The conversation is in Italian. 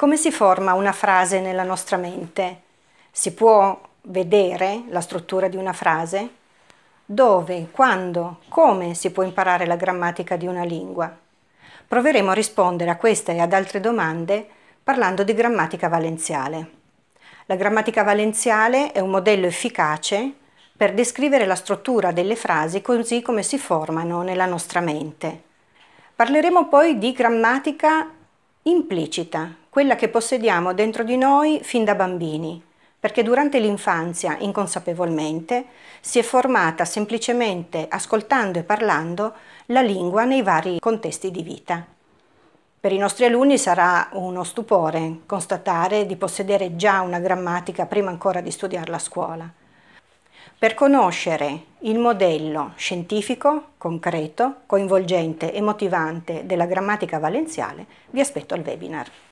Come si forma una frase nella nostra mente? Si può vedere la struttura di una frase? Dove, quando, come si può imparare la grammatica di una lingua? Proveremo a rispondere a questa e ad altre domande parlando di grammatica valenziale. La grammatica valenziale è un modello efficace per descrivere la struttura delle frasi così come si formano nella nostra mente. Parleremo poi di grammatica implicita, quella che possediamo dentro di noi fin da bambini, perché durante l'infanzia, inconsapevolmente, si è formata semplicemente ascoltando e parlando la lingua nei vari contesti di vita. Per i nostri alunni sarà uno stupore constatare di possedere già una grammatica prima ancora di studiarla a scuola. Per conoscere il modello scientifico, concreto, coinvolgente e motivante della grammatica valenziale, vi aspetto al webinar.